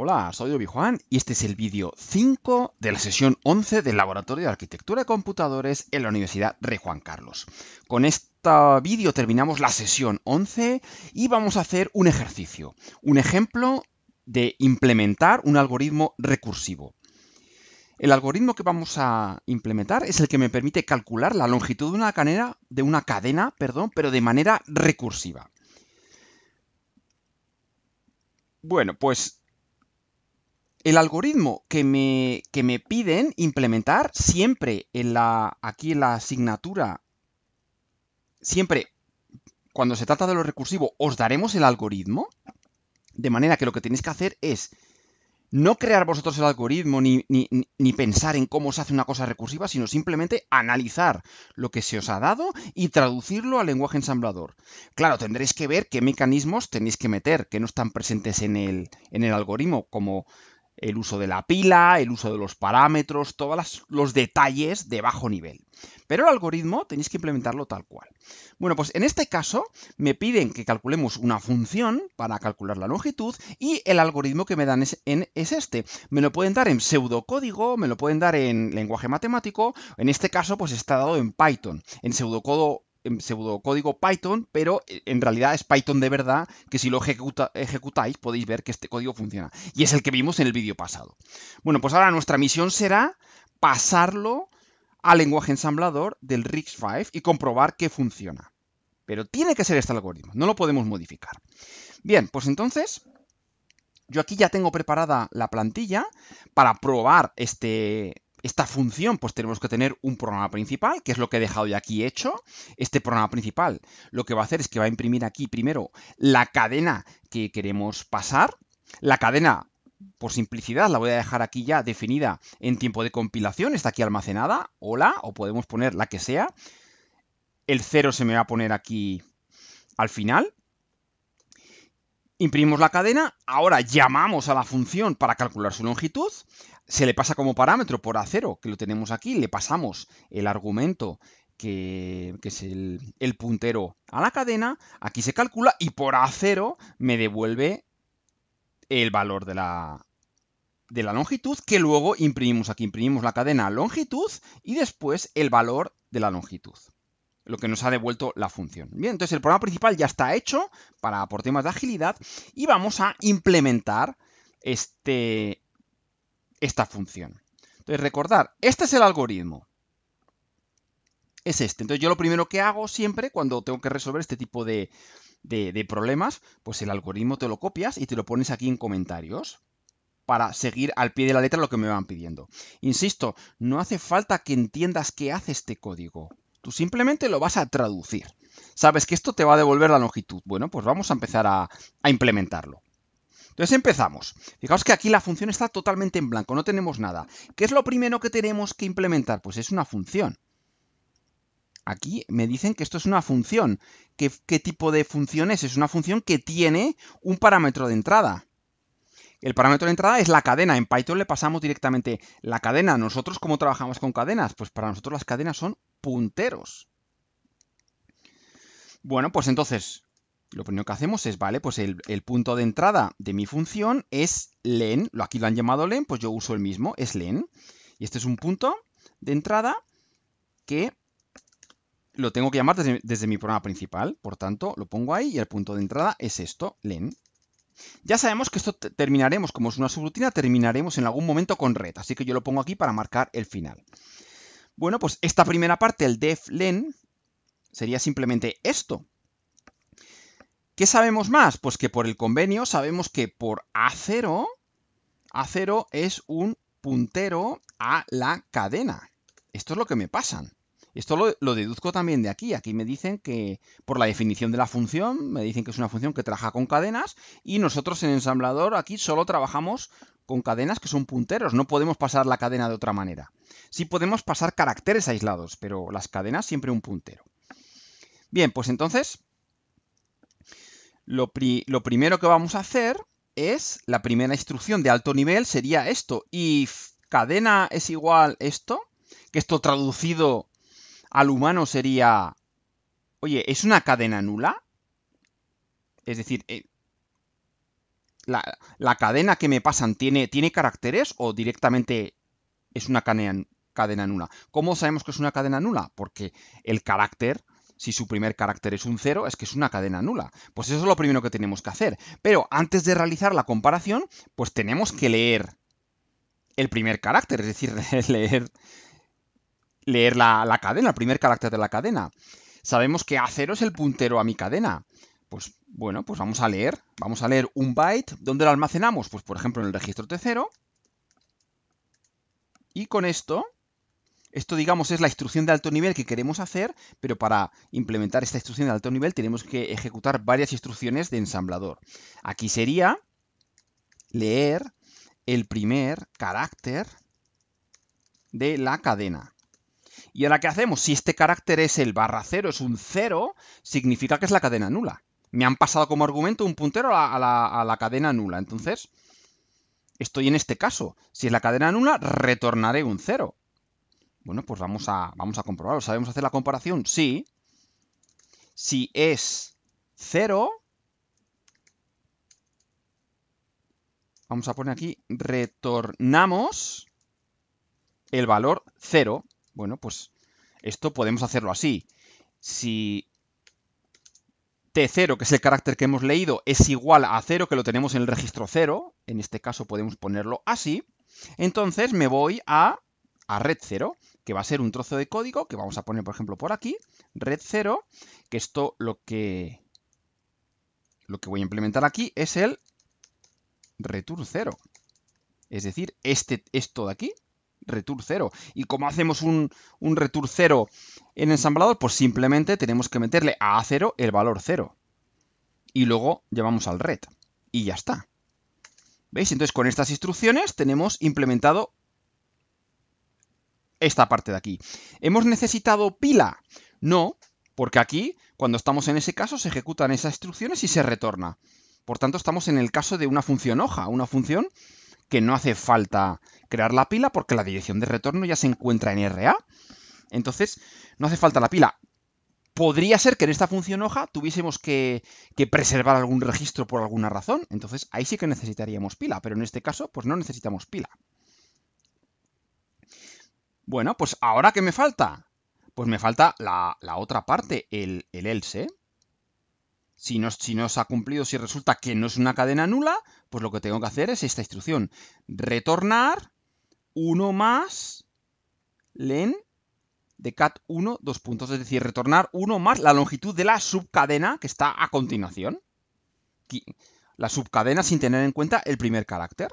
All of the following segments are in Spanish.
Hola, soy Obi-Juan y este es el vídeo 5 de la sesión 11 del Laboratorio de Arquitectura de Computadores en la Universidad Rey Juan Carlos. Con este vídeo terminamos la sesión 11 y vamos a hacer un ejercicio, un ejemplo de implementar un algoritmo recursivo. El algoritmo que vamos a implementar es el que me permite calcular la longitud de una cadena, de una cadena perdón, pero de manera recursiva. Bueno, pues el algoritmo que me, me piden implementar siempre en la, aquí en la asignatura, siempre cuando se trata de lo recursivo, os daremos el algoritmo. De manera que lo que tenéis que hacer es no crear vosotros el algoritmo ni, pensar en cómo se hace una cosa recursiva, sino simplemente analizar lo que se os ha dado y traducirlo al lenguaje ensamblador. Claro, tendréis que ver qué mecanismos tenéis que meter, que no están presentes en el, en el algoritmo, como el uso de la pila, el uso de los parámetros, todos los detalles de bajo nivel. Pero el algoritmo tenéis que implementarlo tal cual. Bueno, pues en este caso me piden que calculemos una función para calcular la longitud y el algoritmo que me dan es, este. Me lo pueden dar en pseudocódigo, me lo pueden dar en lenguaje matemático, en este caso pues está dado en Python. En pseudocodo código Python, pero eh, en realidad es Python de verdad, que si lo ejecutáis podéis ver que este código funciona. Y es el que vimos en el vídeo pasado. Bueno, pues ahora nuestra misión será pasarlo al lenguaje ensamblador del rigs 5 y comprobar que funciona. Pero tiene que ser este algoritmo, no lo podemos modificar. Bien, pues entonces yo aquí ya tengo preparada la plantilla para probar este, esta función, pues tenemos que tener un programa principal, que es lo que he dejado ya aquí hecho. Este programa principal lo que va a hacer es que va a imprimir aquí primero la cadena que queremos pasar. La cadena, por simplicidad, la voy a dejar aquí ya definida en tiempo de compilación. Está aquí almacenada. Hola, o podemos poner la que sea. El 0 se me va a poner aquí al final. Imprimimos la cadena, ahora llamamos a la función para calcular su longitud, se le pasa como parámetro por acero, que lo tenemos aquí, le pasamos el argumento que, es el, puntero a la cadena, aquí se calcula y por acero me devuelve el valor de la, de la longitud que luego imprimimos aquí, imprimimos la cadena longitud y después el valor de la longitud lo que nos ha devuelto la función. Bien, entonces el programa principal ya está hecho para por temas de agilidad y vamos a implementar este, esta función. Entonces recordar, este es el algoritmo. Es este. Entonces yo lo primero que hago siempre cuando tengo que resolver este tipo de, de, de problemas, pues el algoritmo te lo copias y te lo pones aquí en comentarios para seguir al pie de la letra lo que me van pidiendo. Insisto, no hace falta que entiendas qué hace este código. Tú simplemente lo vas a traducir. Sabes que esto te va a devolver la longitud. Bueno, pues vamos a empezar a, implementarlo. Entonces empezamos. Fijaos que aquí la función está totalmente en blanco, no tenemos nada. ¿Qué es lo primero que tenemos que implementar? Pues es una función. Aquí me dicen que esto es una función. ¿Qué, qué tipo de función es? Es una función que tiene un parámetro de entrada. El parámetro de entrada es la cadena. En Python le pasamos directamente la cadena. Nosotros, ¿cómo trabajamos con cadenas? Pues para nosotros las cadenas son punteros. Bueno, pues entonces, lo primero que hacemos es, vale, pues el, punto de entrada de mi función es len, aquí lo han llamado len, pues yo uso el mismo, es len. Y este es un punto de entrada que lo tengo que llamar desde, desde mi programa principal, por tanto, lo pongo ahí y el punto de entrada es esto, len. Ya sabemos que esto terminaremos, como es una subrutina, terminaremos en algún momento con red, así que yo lo pongo aquí para marcar el final. Bueno, pues esta primera parte, el def len, sería simplemente esto. ¿Qué sabemos más? Pues que por el convenio sabemos que por A0, A0 es un puntero a la cadena. Esto es lo que me pasan. Esto lo, deduzco también de aquí. Aquí me dicen que, por la definición de la función, me dicen que es una función que trabaja con cadenas y nosotros en ensamblador aquí solo trabajamos con cadenas que son punteros. No podemos pasar la cadena de otra manera. Sí podemos pasar caracteres aislados, pero las cadenas siempre un puntero. Bien, pues entonces, lo, lo primero que vamos a hacer es, la primera instrucción de alto nivel sería esto, if cadena es igual esto, que esto traducido al humano sería, oye, ¿es una cadena nula? Es decir, eh, la, cadena que me pasan tiene, tiene caracteres o directamente es una cadena, cadena nula. ¿Cómo sabemos que es una cadena nula? Porque el carácter, si su primer carácter es un cero, es que es una cadena nula. Pues eso es lo primero que tenemos que hacer. Pero antes de realizar la comparación, pues tenemos que leer el primer carácter, es decir, leer leer la, cadena, el primer carácter de la cadena. Sabemos que A0 es el puntero a mi cadena. Pues bueno, pues vamos a leer. Vamos a leer un byte. ¿Dónde lo almacenamos? Pues por ejemplo en el registro T0. Y con esto, esto digamos es la instrucción de alto nivel que queremos hacer, pero para implementar esta instrucción de alto nivel tenemos que ejecutar varias instrucciones de ensamblador. Aquí sería leer el primer carácter de la cadena. ¿Y ahora que hacemos? Si este carácter es el barra cero, es un cero, significa que es la cadena nula. Me han pasado como argumento un puntero a la, cadena nula. Entonces, estoy en este caso. Si es la cadena nula, retornaré un cero. Bueno, pues vamos a, vamos a comprobarlo. ¿Sabemos hacer la comparación? Sí. Si es cero, vamos a poner aquí, retornamos el valor cero bueno, pues esto podemos hacerlo así. Si T0, que es el carácter que hemos leído, es igual a 0, que lo tenemos en el registro 0, en este caso podemos ponerlo así, entonces me voy a, red 0, que va a ser un trozo de código que vamos a poner, por ejemplo, por aquí, red 0, que esto lo que, lo que voy a implementar aquí es el return 0. Es decir, este, esto de aquí, return 0. ¿Y cómo hacemos un, un cero en ensamblador? Pues simplemente tenemos que meterle a A0 el valor 0. Y luego llevamos al red. Y ya está. ¿Veis? Entonces con estas instrucciones tenemos implementado esta parte de aquí. ¿Hemos necesitado pila? No, porque aquí, cuando estamos en ese caso, se ejecutan esas instrucciones y se retorna. Por tanto, estamos en el caso de una función hoja, una función que no hace falta crear la pila porque la dirección de retorno ya se encuentra en RA. Entonces, no hace falta la pila. Podría ser que en esta función hoja tuviésemos que, preservar algún registro por alguna razón. Entonces, ahí sí que necesitaríamos pila, pero en este caso, pues no necesitamos pila. Bueno, pues ahora ¿qué me falta? Pues me falta la, la otra parte, el, el else. Si no, se ha cumplido, si resulta que no es una cadena nula, pues lo que tengo que hacer es esta instrucción. Retornar 1 más len de cat 1, dos puntos. Es decir, retornar 1 más la longitud de la subcadena que está a continuación. La subcadena sin tener en cuenta el primer carácter.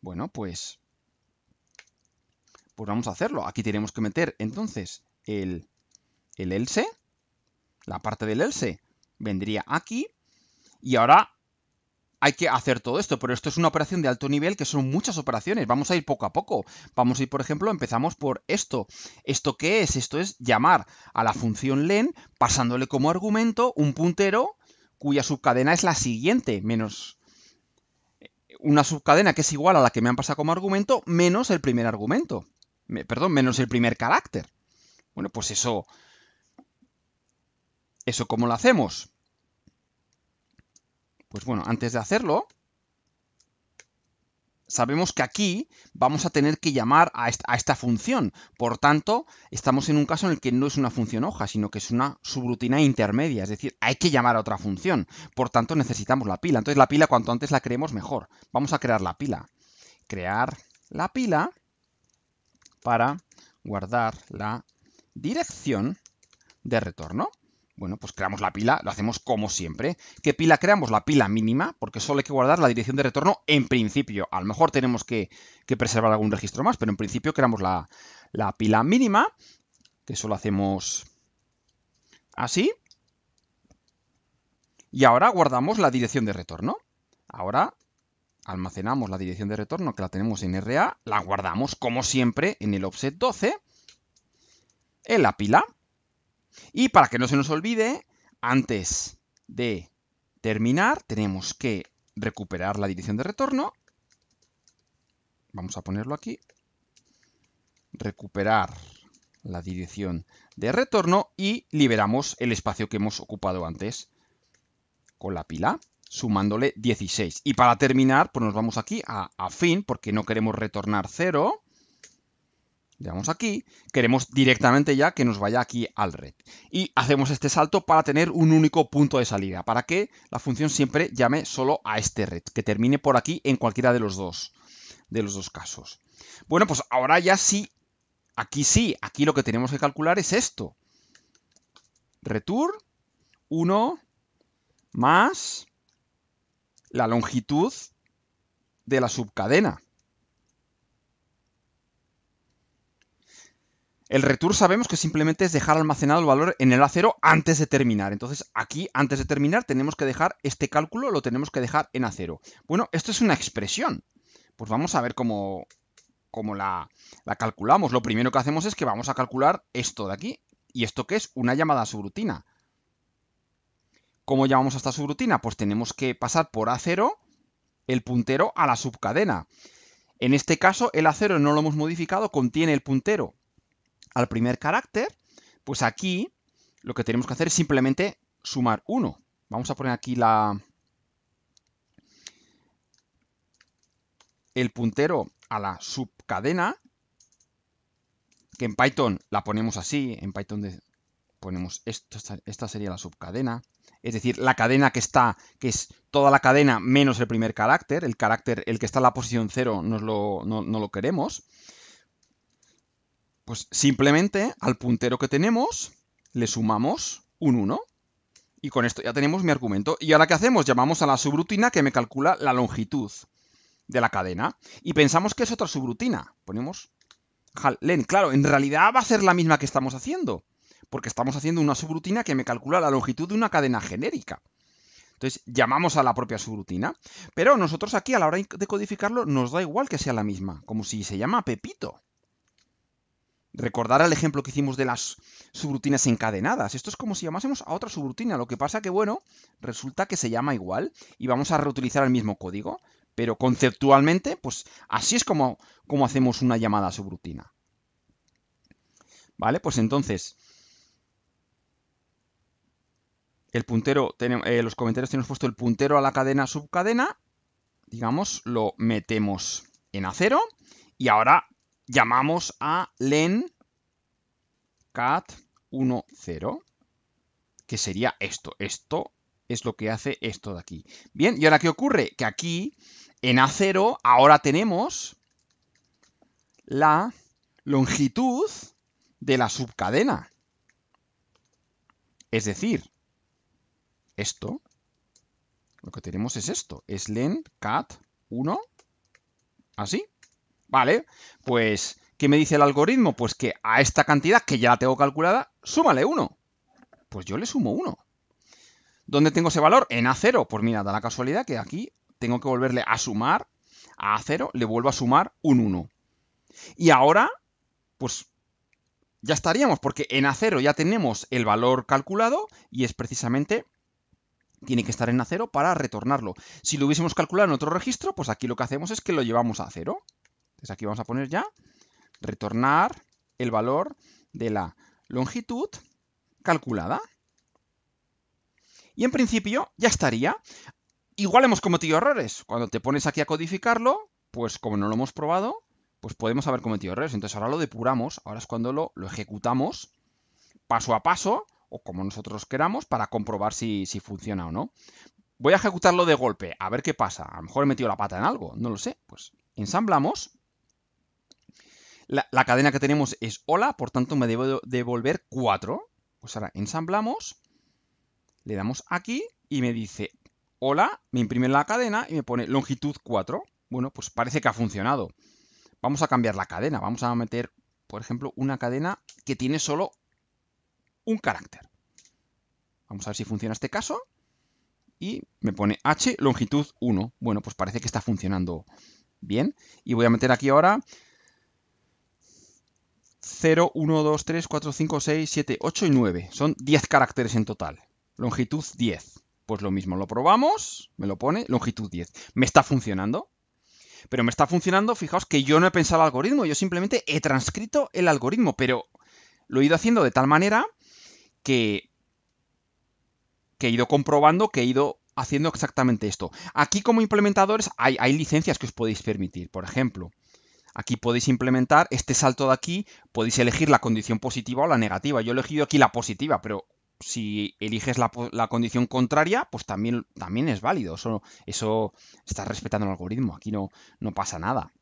Bueno, pues... Pues vamos a hacerlo. Aquí tenemos que meter entonces el, el else, la parte del else vendría aquí y ahora hay que hacer todo esto, pero esto es una operación de alto nivel que son muchas operaciones, vamos a ir poco a poco. Vamos a ir, por ejemplo, empezamos por esto. ¿Esto qué es? Esto es llamar a la función len pasándole como argumento un puntero cuya subcadena es la siguiente, menos una subcadena que es igual a la que me han pasado como argumento, menos el primer argumento, perdón, menos el primer carácter. Bueno, pues eso, ¿eso cómo lo hacemos? Pues bueno, antes de hacerlo, sabemos que aquí vamos a tener que llamar a esta, función. Por tanto, estamos en un caso en el que no es una función hoja, sino que es una subrutina intermedia. Es decir, hay que llamar a otra función. Por tanto, necesitamos la pila. Entonces, la pila cuanto antes la creemos, mejor. Vamos a crear la pila. Crear la pila para guardar la dirección de retorno. Bueno, pues creamos la pila, lo hacemos como siempre. ¿Qué pila creamos? La pila mínima, porque solo hay que guardar la dirección de retorno en principio. A lo mejor tenemos que, preservar algún registro más, pero en principio creamos la, la pila mínima, que solo hacemos así. Y ahora guardamos la dirección de retorno. Ahora almacenamos la dirección de retorno que la tenemos en RA, la guardamos como siempre en el offset 12, en la pila, y para que no se nos olvide, antes de terminar, tenemos que recuperar la dirección de retorno. Vamos a ponerlo aquí. Recuperar la dirección de retorno y liberamos el espacio que hemos ocupado antes con la pila, sumándole 16. Y para terminar, pues nos vamos aquí a, fin, porque no queremos retornar 0, le damos aquí, queremos directamente ya que nos vaya aquí al red. Y hacemos este salto para tener un único punto de salida, para que la función siempre llame solo a este red, que termine por aquí en cualquiera de los dos, de los dos casos. Bueno, pues ahora ya sí, aquí sí, aquí lo que tenemos que calcular es esto. Return 1 más la longitud de la subcadena. El return sabemos que simplemente es dejar almacenado el valor en el acero antes de terminar. Entonces aquí, antes de terminar, tenemos que dejar este cálculo, lo tenemos que dejar en acero. Bueno, esto es una expresión. Pues vamos a ver cómo, cómo la, calculamos. Lo primero que hacemos es que vamos a calcular esto de aquí. ¿Y esto qué es? Una llamada subrutina. ¿Cómo llamamos a esta subrutina? Pues tenemos que pasar por acero el puntero a la subcadena. En este caso, el acero no lo hemos modificado, contiene el puntero al primer carácter, pues aquí lo que tenemos que hacer es simplemente sumar 1. Vamos a poner aquí la el puntero a la subcadena, que en Python la ponemos así, en Python ponemos esto, esta, sería la subcadena, es decir, la cadena que está, que es toda la cadena menos el primer carácter, el carácter, el que está en la posición 0 lo, no lo queremos, pues simplemente al puntero que tenemos le sumamos un 1. Y con esto ya tenemos mi argumento. Y ahora ¿qué hacemos? Llamamos a la subrutina que me calcula la longitud de la cadena. Y pensamos que es otra subrutina. Ponemos len. Claro, en realidad va a ser la misma que estamos haciendo. Porque estamos haciendo una subrutina que me calcula la longitud de una cadena genérica. Entonces llamamos a la propia subrutina. Pero nosotros aquí a la hora de codificarlo nos da igual que sea la misma. Como si se llama Pepito. Recordar el ejemplo que hicimos de las subrutinas encadenadas. Esto es como si llamásemos a otra subrutina, lo que pasa que, bueno, resulta que se llama igual y vamos a reutilizar el mismo código, pero conceptualmente, pues así es como, como hacemos una llamada subrutina. Vale, pues entonces, el puntero, eh, los comentarios tenemos puesto el puntero a la cadena subcadena, digamos, lo metemos en acero y ahora llamamos a len cat 10, que sería esto. Esto es lo que hace esto de aquí. Bien, ¿y ahora qué ocurre? Que aquí, en A0, ahora tenemos la longitud de la subcadena. Es decir, esto, lo que tenemos es esto, es len cat 1, así, Vale, pues, ¿qué me dice el algoritmo? Pues que a esta cantidad, que ya la tengo calculada, súmale 1. Pues yo le sumo 1. ¿Dónde tengo ese valor? En A0. Pues mira, da la casualidad que aquí tengo que volverle a sumar a A0, le vuelvo a sumar un 1. Y ahora, pues ya estaríamos, porque en A0 ya tenemos el valor calculado y es precisamente, tiene que estar en A0 para retornarlo. Si lo hubiésemos calculado en otro registro, pues aquí lo que hacemos es que lo llevamos a A0. Entonces aquí vamos a poner ya retornar el valor de la longitud calculada. Y en principio ya estaría. Igual hemos cometido errores. Cuando te pones aquí a codificarlo, pues como no lo hemos probado, pues podemos haber cometido errores. Entonces ahora lo depuramos, ahora es cuando lo, lo ejecutamos paso a paso, o como nosotros queramos, para comprobar si, si funciona o no. Voy a ejecutarlo de golpe, a ver qué pasa. A lo mejor he metido la pata en algo, no lo sé. Pues ensamblamos la, cadena que tenemos es hola, por tanto me debo devolver 4. Pues ahora ensamblamos, le damos aquí y me dice hola, me imprime la cadena y me pone longitud 4. Bueno, pues parece que ha funcionado. Vamos a cambiar la cadena, vamos a meter, por ejemplo, una cadena que tiene solo un carácter. Vamos a ver si funciona este caso. Y me pone h longitud 1. Bueno, pues parece que está funcionando bien. Y voy a meter aquí ahora 0, 1, 2, 3, 4, 5, 6, 7, 8 y 9. Son 10 caracteres en total. Longitud 10. Pues lo mismo, lo probamos, me lo pone, longitud 10. Me está funcionando. Pero me está funcionando, fijaos que yo no he pensado algoritmo, yo simplemente he transcrito el algoritmo, pero lo he ido haciendo de tal manera que, que he ido comprobando que he ido haciendo exactamente esto. Aquí como implementadores hay, hay licencias que os podéis permitir. Por ejemplo, Aquí podéis implementar este salto de aquí, podéis elegir la condición positiva o la negativa. Yo he elegido aquí la positiva, pero si eliges la, condición contraria, pues también, también es válido. Eso, eso estás respetando el algoritmo, aquí no, no pasa nada.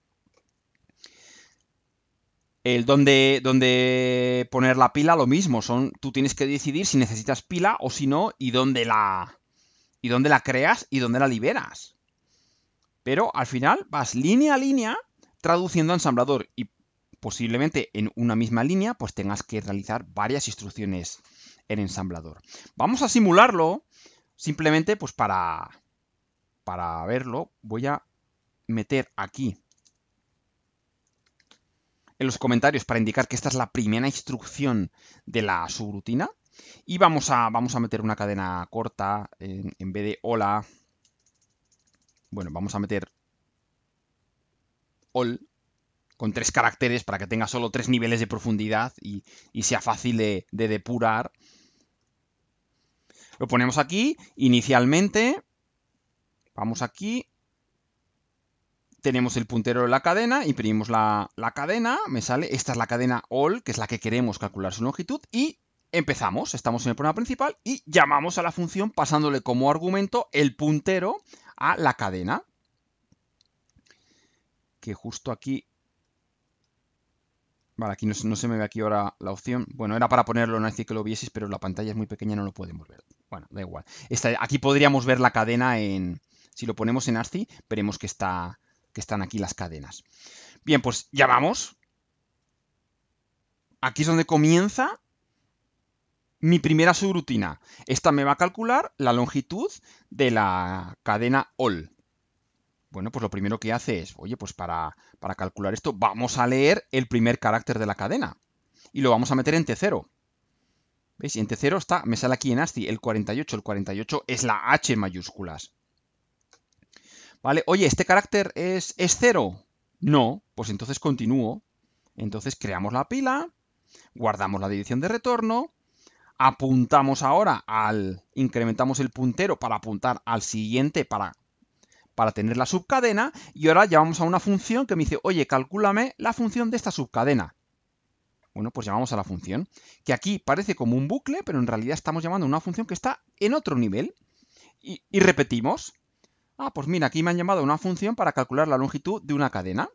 El dónde poner la pila, lo mismo. Son, tú tienes que decidir si necesitas pila o si no, y dónde la, y dónde la creas y dónde la liberas. Pero al final vas línea a línea traduciendo a ensamblador y posiblemente en una misma línea pues tengas que realizar varias instrucciones en ensamblador. Vamos a simularlo simplemente pues para, para verlo voy a meter aquí en los comentarios para indicar que esta es la primera instrucción de la subrutina y vamos a, vamos a meter una cadena corta en, en vez de hola. Bueno, vamos a meter con tres caracteres para que tenga solo tres niveles de profundidad y, sea fácil de, depurar. Lo ponemos aquí, inicialmente, vamos aquí, tenemos el puntero de la cadena, imprimimos la, la, cadena, me sale, esta es la cadena all, que es la que queremos calcular su longitud, y empezamos, estamos en el programa principal, y llamamos a la función pasándole como argumento el puntero a la cadena que justo aquí... Vale, aquí no, se me ve aquí ahora la opción. Bueno, era para ponerlo, en decir que lo vieses pero la pantalla es muy pequeña, no lo podemos ver. Bueno, da igual. aquí podríamos ver la cadena en... Si lo ponemos en ASCII, veremos que, está, que están aquí las cadenas. Bien, pues ya vamos. Aquí es donde comienza mi primera subrutina. Esta me va a calcular la longitud de la cadena all. Bueno, pues lo primero que hace es, oye, pues para, para calcular esto vamos a leer el primer carácter de la cadena y lo vamos a meter en T0. ¿Veis? Y en T0 está, me sale aquí en ASCII el 48. El 48 es la H mayúsculas. ¿Vale? Oye, ¿este carácter es, es 0? No, pues entonces continúo. Entonces creamos la pila, guardamos la dirección de retorno, apuntamos ahora al... incrementamos el puntero para apuntar al siguiente para para tener la subcadena y ahora llamamos a una función que me dice, oye, calcúlame la función de esta subcadena. Bueno, pues llamamos a la función, que aquí parece como un bucle, pero en realidad estamos llamando a una función que está en otro nivel. Y, repetimos. Ah, pues mira, aquí me han llamado a una función para calcular la longitud de una cadena.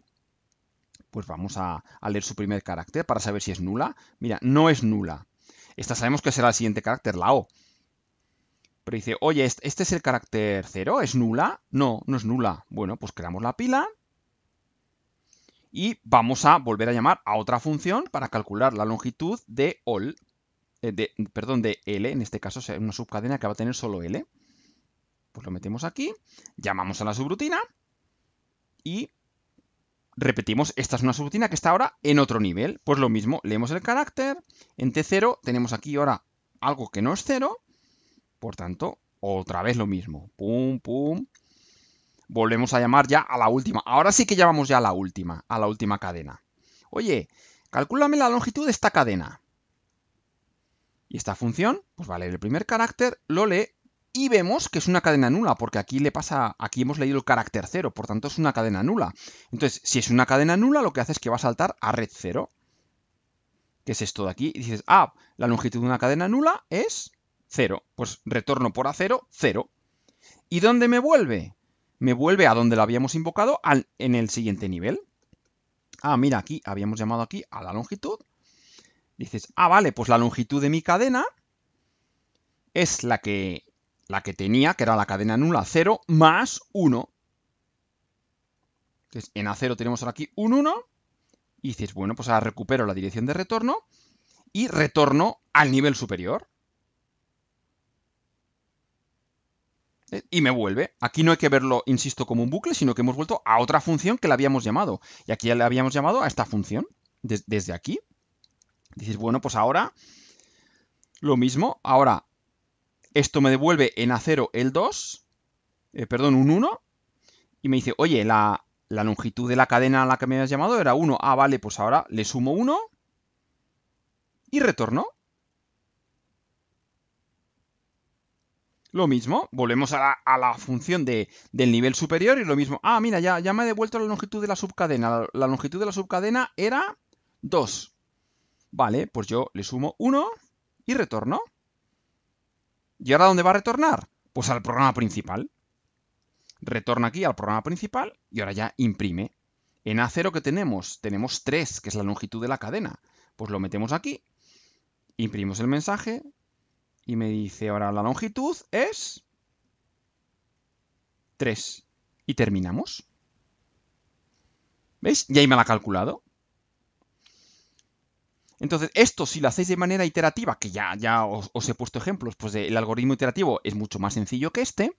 Pues vamos a leer su primer carácter para saber si es nula. Mira, no es nula. Esta sabemos que será el siguiente carácter, la O. Pero dice, oye, este es el carácter 0, ¿es nula? No, no es nula. Bueno, pues creamos la pila y vamos a volver a llamar a otra función para calcular la longitud de all, eh, de, perdón, de L, en este caso es una subcadena que va a tener solo L. Pues lo metemos aquí, llamamos a la subrutina y repetimos, esta es una subrutina que está ahora en otro nivel. Pues lo mismo, leemos el carácter, en T0 tenemos aquí ahora algo que no es 0 por tanto, otra vez lo mismo. Pum, pum. Volvemos a llamar ya a la última. Ahora sí que llamamos ya a la última, a la última cadena. Oye, calculame la longitud de esta cadena. Y esta función, pues vale, el primer carácter, lo lee y vemos que es una cadena nula, porque aquí le pasa, aquí hemos leído el carácter cero, por tanto es una cadena nula. Entonces, si es una cadena nula, lo que hace es que va a saltar a red 0. Que es esto de aquí? Y dices, ah, la longitud de una cadena nula es 0. Pues retorno por A0, 0. ¿Y dónde me vuelve? Me vuelve a donde lo habíamos invocado al, en el siguiente nivel. Ah, mira, aquí habíamos llamado aquí a la longitud. Dices, ah, vale, pues la longitud de mi cadena es la que, la que tenía, que era la cadena nula, 0 más 1. Entonces, en A0 tenemos ahora aquí un 1. Y dices, bueno, pues ahora recupero la dirección de retorno y retorno al nivel superior. y me vuelve. Aquí no hay que verlo, insisto, como un bucle, sino que hemos vuelto a otra función que la habíamos llamado. Y aquí ya le habíamos llamado a esta función, desde aquí. Dices, bueno, pues ahora lo mismo. Ahora, esto me devuelve en A0 el 2, eh, perdón, un 1, y me dice, oye, la, la longitud de la cadena a la que me habías llamado era 1. Ah, vale, pues ahora le sumo 1 y retorno. Lo mismo, volvemos a la, función del nivel superior y lo mismo. Ah, mira, ya, ya me he devuelto la longitud de la subcadena. La, longitud de la subcadena era 2. Vale, pues yo le sumo 1 y retorno. ¿Y ahora dónde va a retornar? Pues al programa principal. Retorna aquí al programa principal y ahora ya imprime. En A0 que tenemos, tenemos 3, que es la longitud de la cadena. Pues lo metemos aquí, imprimimos el mensaje, y me dice, ahora la longitud es 3. Y terminamos. ¿Veis? Y ahí me la ha calculado. Entonces, esto si lo hacéis de manera iterativa, que ya, ya os, os he puesto ejemplos, pues el algoritmo iterativo es mucho más sencillo que este.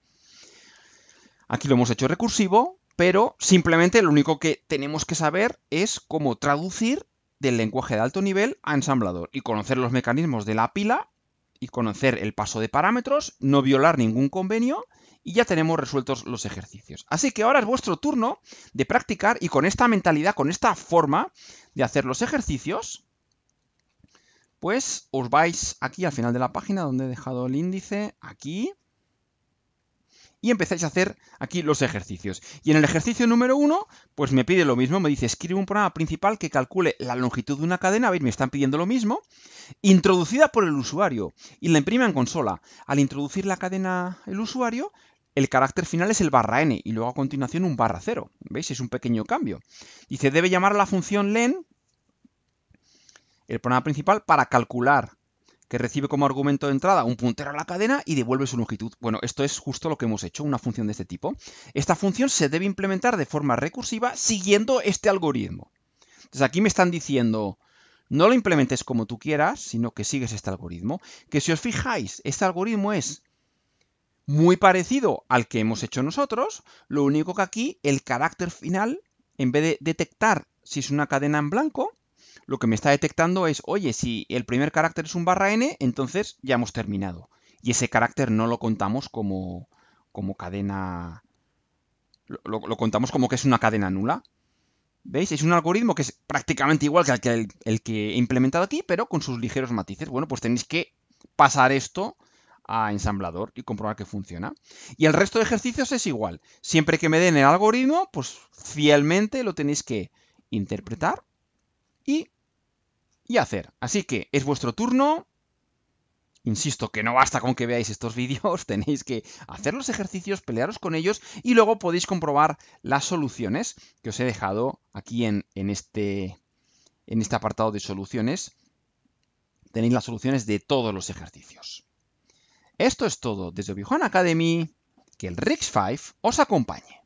Aquí lo hemos hecho recursivo, pero simplemente lo único que tenemos que saber es cómo traducir del lenguaje de alto nivel a ensamblador y conocer los mecanismos de la pila y conocer el paso de parámetros, no violar ningún convenio y ya tenemos resueltos los ejercicios. Así que ahora es vuestro turno de practicar y con esta mentalidad, con esta forma de hacer los ejercicios, pues os vais aquí al final de la página donde he dejado el índice, aquí, y empezáis a hacer aquí los ejercicios. Y en el ejercicio número 1, pues me pide lo mismo, me dice, escribe un programa principal que calcule la longitud de una cadena, veis, me están pidiendo lo mismo, introducida por el usuario y la imprime en consola. Al introducir la cadena el usuario, el carácter final es el barra n y luego a continuación un barra 0. ¿Veis? Es un pequeño cambio. Dice, debe llamar a la función len, el programa principal, para calcular que recibe como argumento de entrada un puntero a la cadena y devuelve su longitud. Bueno, esto es justo lo que hemos hecho, una función de este tipo. Esta función se debe implementar de forma recursiva siguiendo este algoritmo. Entonces aquí me están diciendo, no lo implementes como tú quieras, sino que sigues este algoritmo. Que si os fijáis, este algoritmo es muy parecido al que hemos hecho nosotros, lo único que aquí el carácter final, en vez de detectar si es una cadena en blanco, lo que me está detectando es, oye, si el primer carácter es un barra n, entonces ya hemos terminado. Y ese carácter no lo contamos como, como cadena... Lo, contamos como que es una cadena nula. ¿Veis? Es un algoritmo que es prácticamente igual que, el que, he implementado aquí, pero con sus ligeros matices. Bueno, pues tenéis que pasar esto a ensamblador y comprobar que funciona. Y el resto de ejercicios es igual. Siempre que me den el algoritmo, pues fielmente lo tenéis que interpretar y y hacer. Así que es vuestro turno. Insisto que no basta con que veáis estos vídeos, tenéis que hacer los ejercicios, pelearos con ellos y luego podéis comprobar las soluciones que os he dejado aquí en, este, este, apartado de soluciones. Tenéis las soluciones de todos los ejercicios. Esto es todo desde obi Academy. Que el Rix 5 os acompañe.